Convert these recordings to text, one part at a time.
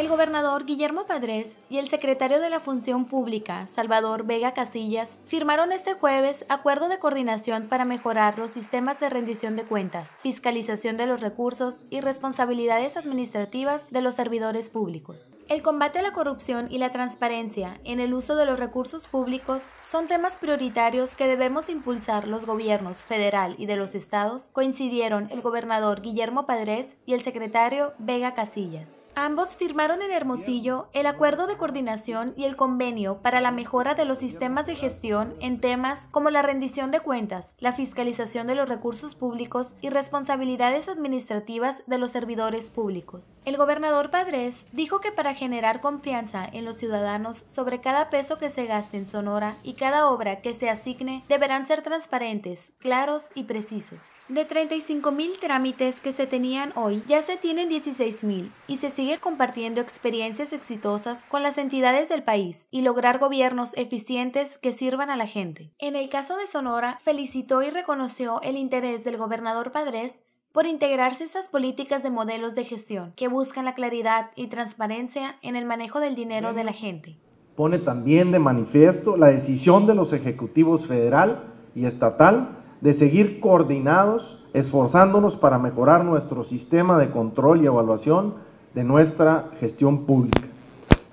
el gobernador Guillermo Padres y el secretario de la Función Pública, Salvador Vega Casillas, firmaron este jueves acuerdo de coordinación para mejorar los sistemas de rendición de cuentas, fiscalización de los recursos y responsabilidades administrativas de los servidores públicos. El combate a la corrupción y la transparencia en el uso de los recursos públicos son temas prioritarios que debemos impulsar los gobiernos federal y de los estados, coincidieron el gobernador Guillermo Padres y el secretario Vega Casillas. Ambos firmaron en Hermosillo el acuerdo de coordinación y el convenio para la mejora de los sistemas de gestión en temas como la rendición de cuentas, la fiscalización de los recursos públicos y responsabilidades administrativas de los servidores públicos. El gobernador Padres dijo que para generar confianza en los ciudadanos sobre cada peso que se gaste en Sonora y cada obra que se asigne deberán ser transparentes, claros y precisos. De 35 trámites que se tenían hoy, ya se tienen 16 y se compartiendo experiencias exitosas con las entidades del país y lograr gobiernos eficientes que sirvan a la gente. En el caso de Sonora, felicitó y reconoció el interés del gobernador Padres por integrarse estas políticas de modelos de gestión que buscan la claridad y transparencia en el manejo del dinero de la gente. Pone también de manifiesto la decisión de los ejecutivos federal y estatal de seguir coordinados, esforzándonos para mejorar nuestro sistema de control y evaluación de nuestra gestión pública.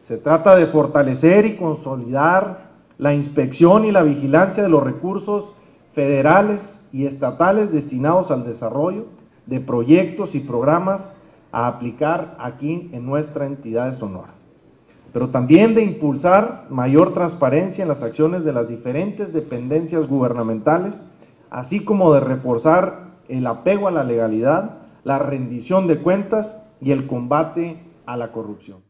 Se trata de fortalecer y consolidar la inspección y la vigilancia de los recursos federales y estatales destinados al desarrollo de proyectos y programas a aplicar aquí en nuestra entidad de Sonora, pero también de impulsar mayor transparencia en las acciones de las diferentes dependencias gubernamentales, así como de reforzar el apego a la legalidad, la rendición de cuentas y el combate a la corrupción.